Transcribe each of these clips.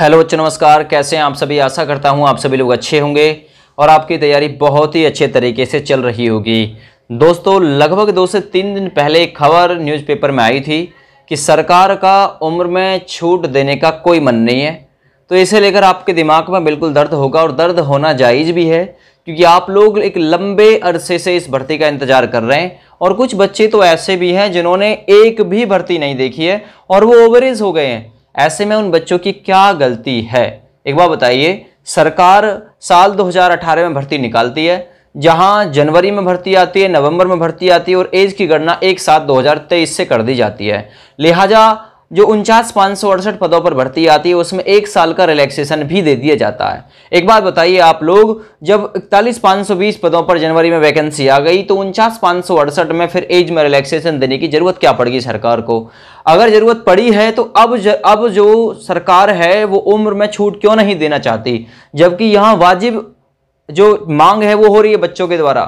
hello बच्चों नमस्कार कैसे हैं आप सभी आशा करता हूं आप सभी लोग अच्छे होंगे और आपकी तैयारी बहुत ही अच्छे तरीके से चल रही होगी दोस्तों लगभग दो से तीन दिन पहले एक खबर न्यूज़पेपर में आई थी कि सरकार का उम्र में छूट देने का कोई मन नहीं है तो इसे लेकर आपके दिमाग में बिल्कुल दर्द होगा और दर्द होना जायज़ भी है क्योंकि आप लोग एक लंबे अरसे से इस भर्ती का इंतज़ार कर रहे हैं और कुछ बच्चे तो ऐसे भी हैं जिन्होंने एक भी भर्ती नहीं देखी है और वो ओवरेज हो गए हैं ऐसे में उन बच्चों की क्या गलती है एक बार बताइए सरकार साल 2018 में भर्ती निकालती है जहां जनवरी में भर्ती आती है नवंबर में भर्ती आती है और एज की गणना एक सात 2023 से कर दी जाती है लिहाजा जो उनचास पाँच सौ अड़सठ पदों पर भर्ती आती है उसमें एक साल का रिलैक्सेशन भी दे दिया जाता है एक बात बताइए आप लोग जब इकतालीस पाँच सौ बीस पदों पर जनवरी में वैकेंसी आ गई तो उनचास पाँच सौ अड़सठ में फिर एज में रिलैक्सेशन देने की जरूरत क्या पड़ेगी सरकार को अगर ज़रूरत पड़ी है तो अब ज, अब जो सरकार है वो उम्र में छूट क्यों नहीं देना चाहती जबकि यहाँ वाजिब जो मांग है वो हो रही है बच्चों के द्वारा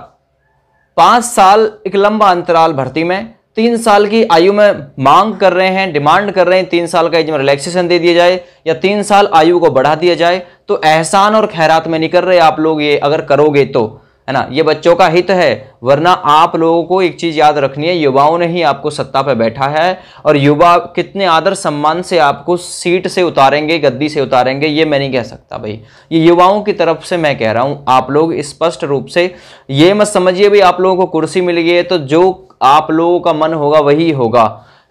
पाँच साल एक लंबा अंतराल भर्ती में तीन साल की आयु में मांग कर रहे हैं डिमांड कर रहे हैं तीन साल का एज में रिलैक्सेशन दे दिया जाए या तीन साल आयु को बढ़ा दिया जाए तो एहसान और खैरात में नहीं कर रहे आप लोग ये अगर करोगे तो है ना ये बच्चों का हित है वरना आप लोगों को एक चीज़ याद रखनी है युवाओं ने ही आपको सत्ता पर बैठा है और युवा कितने आदर सम्मान से आपको सीट से उतारेंगे गद्दी से उतारेंगे ये मैं नहीं कह सकता भाई ये युवाओं की तरफ से मैं कह रहा हूँ आप लोग स्पष्ट रूप से ये मत समझिए भाई आप लोगों को कुर्सी मिल गई है तो जो आप लोगों का मन होगा वही होगा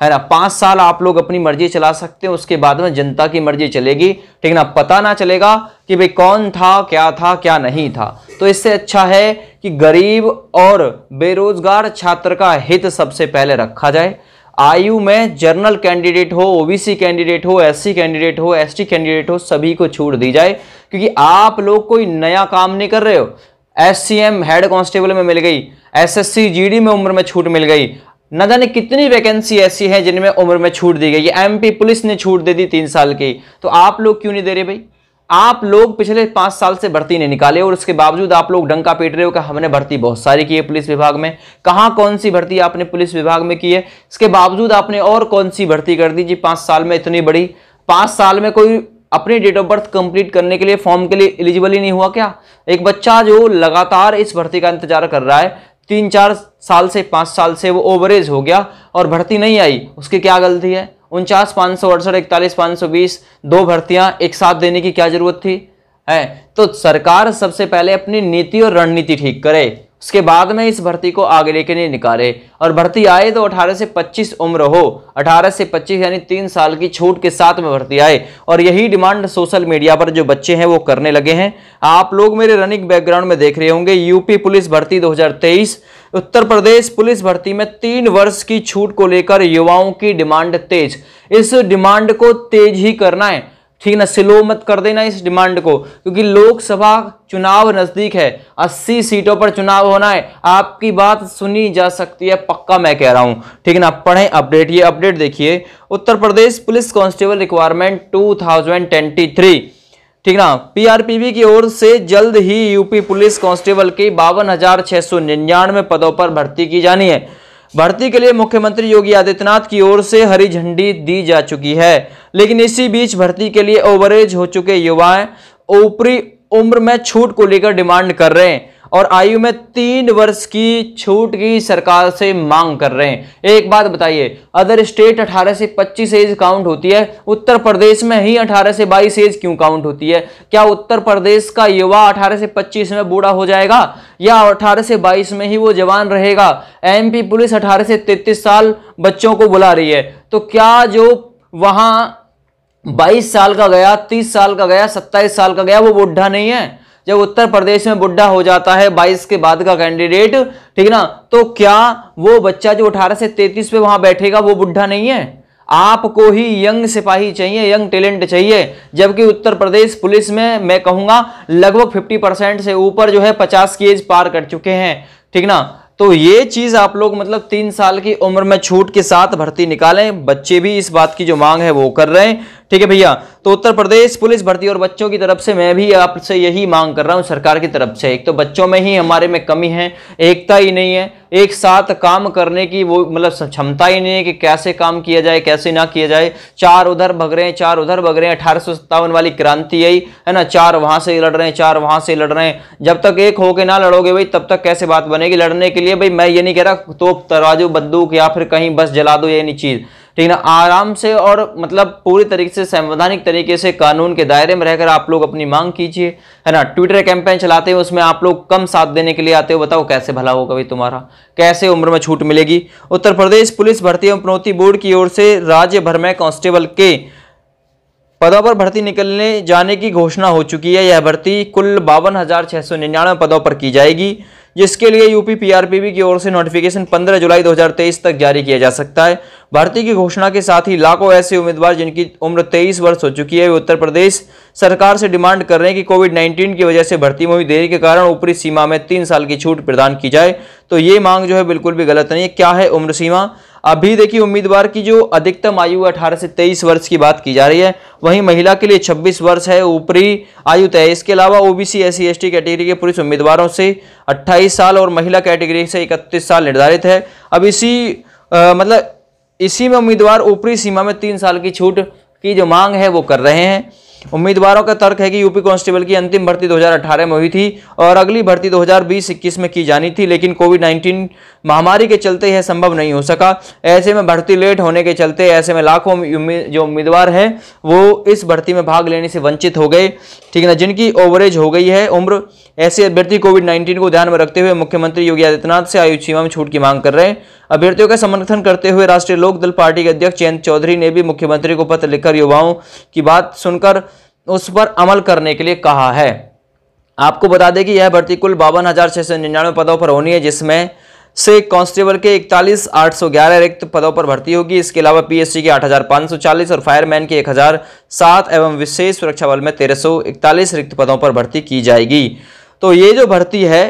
है ना पाँच साल आप लोग अपनी मर्जी चला सकते हैं उसके बाद में जनता की मर्जी चलेगी ठीक ना पता ना चलेगा कि भाई कौन था क्या था क्या नहीं था तो इससे अच्छा है कि गरीब और बेरोजगार छात्र का हित सबसे पहले रखा जाए आयु में जनरल कैंडिडेट हो ओबीसी कैंडिडेट हो एससी कैंडिडेट हो एसटी कैंडिडेट हो सभी को छूट दी जाए क्योंकि आप लोग कोई नया काम नहीं कर रहे हो एस हेड कांस्टेबल में मिल गई एसएससी जीडी में उम्र में छूट मिल गई न जाने कितनी वैकेंसी ऐसी है जिनमें उम्र में छूट दी गई एमपी पुलिस ने छूट दे दी तीन साल की तो आप लोग क्यों नहीं दे रहे भाई आप लोग पिछले पाँच साल से भर्ती नहीं निकाले और उसके बावजूद आप लोग डंका पीट रहे हो कि हमने भर्ती बहुत सारी की है पुलिस विभाग में कहाँ कौन सी भर्ती आपने पुलिस विभाग में की है इसके बावजूद आपने और कौन सी भर्ती कर दी जी पाँच साल में इतनी बड़ी पाँच साल में कोई अपनी डेट ऑफ बर्थ कंप्लीट करने के लिए फॉर्म के लिए एलिजिबल ही नहीं हुआ क्या एक बच्चा जो लगातार इस भर्ती का इंतजार कर रहा है तीन चार साल से पाँच साल से वो ओवरेज हो गया और भर्ती नहीं आई उसकी क्या गलती है उनचास पाँच सौ अड़सठ इकतालीस पाँच सौ बीस दो भर्तियां एक साथ देने की क्या जरूरत थी है तो सरकार सबसे पहले अपनी नीति और रणनीति ठीक करे उसके बाद में इस भर्ती को आगे लेके नहीं निकाले और भर्ती आए तो 18 से 25 उम्र हो 18 से 25 यानी तीन साल की छूट के साथ में भर्ती आए और यही डिमांड सोशल मीडिया पर जो बच्चे हैं वो करने लगे हैं आप लोग मेरे रनिंग बैकग्राउंड में देख रहे होंगे यूपी पुलिस भर्ती 2023 उत्तर प्रदेश पुलिस भर्ती में तीन वर्ष की छूट को लेकर युवाओं की डिमांड तेज इस डिमांड को तेज ही करना है ठीक ना स्लो मत कर देना इस डिमांड को क्योंकि लोकसभा चुनाव नज़दीक है 80 सीटों पर चुनाव होना है आपकी बात सुनी जा सकती है पक्का मैं कह रहा हूं ठीक है ना पढ़ें अपडेट ये अपडेट देखिए Uttar Pradesh police constable requirement 2023 ठीक ना पीआरपीबी की ओर से जल्द ही यूपी पुलिस कांस्टेबल के बावन पदों पर भर्ती की जानी है भर्ती के लिए मुख्यमंत्री योगी आदित्यनाथ की ओर से हरी झंडी दी जा चुकी है लेकिन इसी बीच भर्ती के लिए ओवरेज हो चुके युवाएं ऊपरी उम्र में छूट को लेकर डिमांड कर रहे हैं और आयु में तीन वर्ष की छूट की सरकार से मांग कर रहे हैं एक बात बताइए अदर स्टेट 18 से 25 एज काउंट होती है उत्तर प्रदेश में ही 18 से 22 एज क्यों काउंट होती है क्या उत्तर प्रदेश का युवा 18 से 25 में बूढ़ा हो जाएगा या 18 से 22 में ही वो जवान रहेगा एमपी पुलिस 18 से 33 साल बच्चों को बुला रही है तो क्या जो वहां 22 साल का गया 30 साल का गया 27 साल का गया वो बुढ़ा नहीं है जब उत्तर प्रदेश में बुढ़ा हो जाता है 22 के बाद का कैंडिडेट ठीक ना तो क्या वो बच्चा जो 18 से 33 पे वहां बैठेगा वो बुढ़ा नहीं है आपको ही यंग सिपाही चाहिए यंग टैलेंट चाहिए जबकि उत्तर प्रदेश पुलिस में मैं कहूंगा लगभग 50 परसेंट से ऊपर जो है 50 की एज पार कर चुके हैं ठीक ना तो ये चीज़ आप लोग मतलब तीन साल की उम्र में छूट के साथ भर्ती निकालें बच्चे भी इस बात की जो मांग है वो कर रहे हैं ठीक है भैया तो उत्तर प्रदेश पुलिस भर्ती और बच्चों की तरफ से मैं भी आपसे यही मांग कर रहा हूँ सरकार की तरफ से एक तो बच्चों में ही हमारे में कमी है एकता ही नहीं है एक साथ काम करने की वो मतलब क्षमता ही नहीं है कि कैसे काम किया जाए कैसे ना किया जाए चार उधर भग रहे हैं चार उधर भग रहे हैं अठारह वाली क्रांति यही है ना चार वहां से लड़ रहे हैं चार वहां से लड़ रहे हैं जब तक एक होके ना लड़ोगे भाई तब तक कैसे बात बनेगी लड़ने के लिए भाई मैं ये नहीं कह रहा तो तराजू बंदूक या फिर कहीं बस जला दो ये नहीं चीज़ ठीक ना आराम से और मतलब पूरी तरीके से संवैधानिक तरीके से कानून के दायरे में रहकर आप लोग अपनी मांग कीजिए है ना ट्विटर कैंपेन चलाते हैं उसमें आप लोग कम साथ देने के लिए आते हो बताओ कैसे भला होगा भाई तुम्हारा कैसे उम्र में छूट मिलेगी उत्तर प्रदेश पुलिस भर्ती एवं प्रोन्नति बोर्ड की ओर से राज्य भर में कांस्टेबल के पदों पर भर्ती निकलने जाने की घोषणा हो चुकी है यह भर्ती कुल बावन पदों पर की जाएगी जिसके लिए यूपी पीआरपीबी की ओर से नोटिफिकेशन 15 जुलाई 2023 तक जारी किया जा सकता है भर्ती की घोषणा के साथ ही लाखों ऐसे उम्मीदवार जिनकी उम्र तेईस वर्ष हो चुकी है वे उत्तर प्रदेश सरकार से डिमांड कर रहे हैं कि कोविड नाइन्टीन की वजह से भर्ती में हुई देरी के कारण ऊपरी सीमा में तीन साल की छूट प्रदान की जाए तो ये मांग जो है बिल्कुल भी गलत नहीं है क्या है उम्र सीमा अभी देखिए उम्मीदवार की जो अधिकतम आयु है अठारह से तेईस वर्ष की बात की जा रही है वहीं महिला के लिए छब्बीस वर्ष है ऊपरी आयु तय इसके अलावा ओबीसी एस टी कैटेगरी के पुरुष उम्मीदवारों से अट्ठाईस साल और महिला कैटेगरी से इकतीस साल निर्धारित है अब इसी आ, मतलब इसी में उम्मीदवार ऊपरी सीमा में तीन साल की छूट की जो मांग है वो कर रहे हैं उम्मीदवारों का तर्क है कि यूपी कांस्टेबल की अंतिम भर्ती 2018 में हुई थी और अगली भर्ती 2020-21 में की जानी थी लेकिन कोविड 19 महामारी के चलते यह संभव नहीं हो सका ऐसे में भर्ती लेट होने के चलते ऐसे में लाखों जो उम्मीदवार हैं वो इस भर्ती में भाग लेने से वंचित हो गए ठीक है ना जिनकी ओवरेज हो गई है उम्र ऐसे अभ्यर्थी कोविड नाइन्टीन को ध्यान में रखते हुए मुख्यमंत्री योगी आदित्यनाथ से आयु सीमा में छूट की मांग कर रहे हैं अभ्यर्थियों का समर्थन करते हुए राष्ट्रीय लोक दल पार्टी के अध्यक्ष जयंत चौधरी ने भी मुख्यमंत्री को पत्र लिखकर युवाओं की बात सुनकर उस पर अमल करने के लिए कहा है आपको बता दें कि यह भर्ती कुल बावन हजार सौ निन्यानवे पदों पर होनी है जिसमें से कांस्टेबल के इकतालीस आठ सौ ग्यारह रिक्त पदों पर भर्ती होगी इसके अलावा पीएससी के 8,540 और फायरमैन के 1,007 एवं विशेष सुरक्षा बल में 1,341 रिक्त पदों पर भर्ती की जाएगी तो ये जो भर्ती है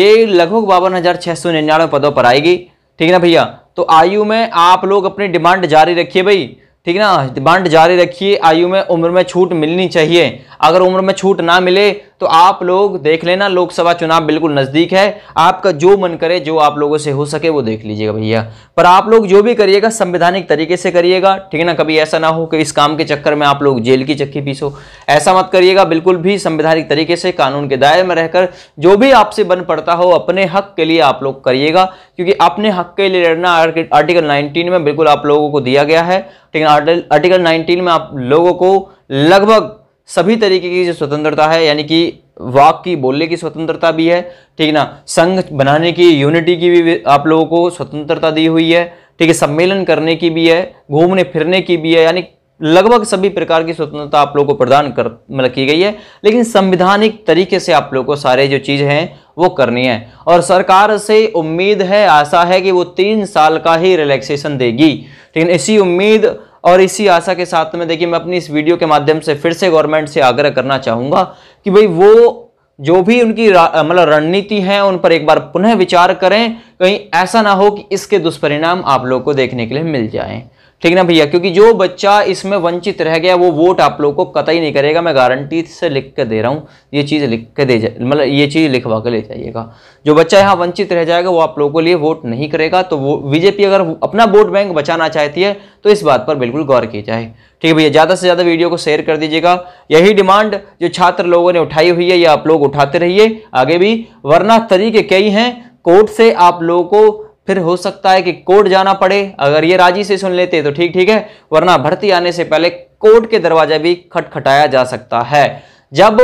ये लगभग बावन हज़ार छः सौ निन्यानवे पदों पर आएगी ठीक है ना भैया तो आयु में आप लोग अपनी डिमांड जारी रखिए भाई ठीक है ना डिमांड जारी रखिए आयु में उम्र में छूट मिलनी चाहिए अगर उम्र में छूट ना मिले तो आप लोग देख लेना लोकसभा चुनाव बिल्कुल नज़दीक है आपका जो मन करे जो आप लोगों से हो सके वो देख लीजिएगा भैया पर आप लोग जो भी करिएगा संवैधानिक तरीके से करिएगा ठीक है ना कभी ऐसा ना हो कि इस काम के चक्कर में आप लोग जेल की चक्की पीसो ऐसा मत करिएगा बिल्कुल भी संवैधानिक तरीके से कानून के दायरे में रहकर जो भी आपसे बन पड़ता हो अपने हक के लिए आप लोग करिएगा क्योंकि अपने हक के लिए लड़ना आर्टिकल नाइनटीन में बिल्कुल आप लोगों को दिया गया है ठीक है आर्टिकल नाइनटीन में आप लोगों को लगभग सभी तरीके की जो स्वतंत्रता है यानी कि वाक की बोलने की स्वतंत्रता भी है ठीक है ना संघ बनाने की यूनिटी की भी आप लोगों को स्वतंत्रता दी हुई है ठीक है सम्मेलन करने की भी है घूमने फिरने की भी है यानी लगभग सभी प्रकार की स्वतंत्रता आप लोगों को प्रदान कर मतलब की गई है लेकिन संविधानिक तरीके से आप लोगों को सारे जो चीज़ हैं वो करनी है और सरकार से उम्मीद है आशा है कि वो तीन साल का ही रिलैक्सेशन देगी लेकिन इसी उम्मीद और इसी आशा के साथ में देखिए मैं अपनी इस वीडियो के माध्यम से फिर से गवर्नमेंट से आग्रह करना चाहूँगा कि भाई वो जो भी उनकी मतलब रणनीति है उन पर एक बार पुनः विचार करें कहीं ऐसा ना हो कि इसके दुष्परिणाम आप लोग को देखने के लिए मिल जाएं ठीक ना भैया क्योंकि जो बच्चा इसमें वंचित रह गया वो वोट आप लोग को कतई नहीं करेगा मैं गारंटी से लिख के दे रहा हूँ ये चीज़ लिख के दे मतलब ये चीज़ लिखवा के ले जाइएगा जो बच्चा यहाँ वंचित रह जाएगा वो आप लोगों के लिए वोट नहीं करेगा तो वो बीजेपी अगर अपना वोट बैंक बचाना चाहती है तो इस बात पर बिल्कुल गौर की जाए ठीक है भैया ज़्यादा से ज़्यादा वीडियो को शेयर कर दीजिएगा यही डिमांड जो छात्र लोगों ने उठाई हुई है ये आप लोग उठाते रहिए आगे भी वरना तरीके कई हैं कोर्ट से आप लोगों को फिर हो सकता है कि कोर्ट जाना पड़े अगर ये राजी से सुन लेते तो ठीक ठीक है वरना भर्ती आने से पहले कोर्ट के दरवाजा भी खटखटाया जा सकता है जब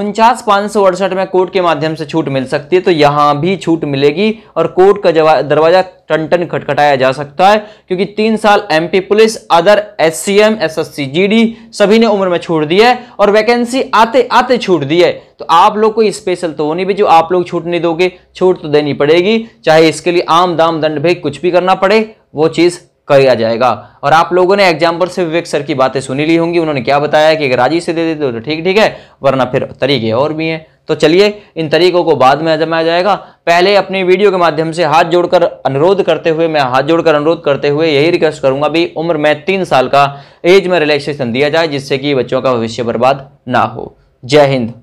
उनचास पाँच सौ अड़सठ में कोर्ट के माध्यम से छूट मिल सकती है तो यहाँ भी छूट मिलेगी और कोर्ट का दरवाज़ा टन टन खटखटाया जा सकता है क्योंकि तीन साल एमपी पुलिस अदर एससीएम एसएससी जीडी सभी ने उम्र में छूट दी है और वैकेंसी आते आते छूट दी है तो आप लोग को स्पेशल तो होनी भी जो आप लोग छूट नहीं दोगे छूट तो देनी पड़ेगी चाहे इसके लिए आम दाम दंड भेद कुछ भी करना पड़े वो चीज़ किया जाएगा और आप लोगों ने एग्जाम्पल से विवेक सर की बातें सुनी ली होंगी उन्होंने क्या बताया कि अगर राजी से दे देते तो ठीक ठीक है वरना फिर तरीके और भी हैं तो चलिए इन तरीकों को बाद में आजमाया जाएगा पहले अपनी वीडियो के माध्यम से हाथ जोड़कर अनुरोध करते हुए मैं हाथ जोड़कर अनुरोध करते हुए यही रिक्वेस्ट करूंगा भी उम्र में तीन साल का एज में रिलैक्सेशन दिया जाए जिससे कि बच्चों का भविष्य बर्बाद ना हो जय हिंद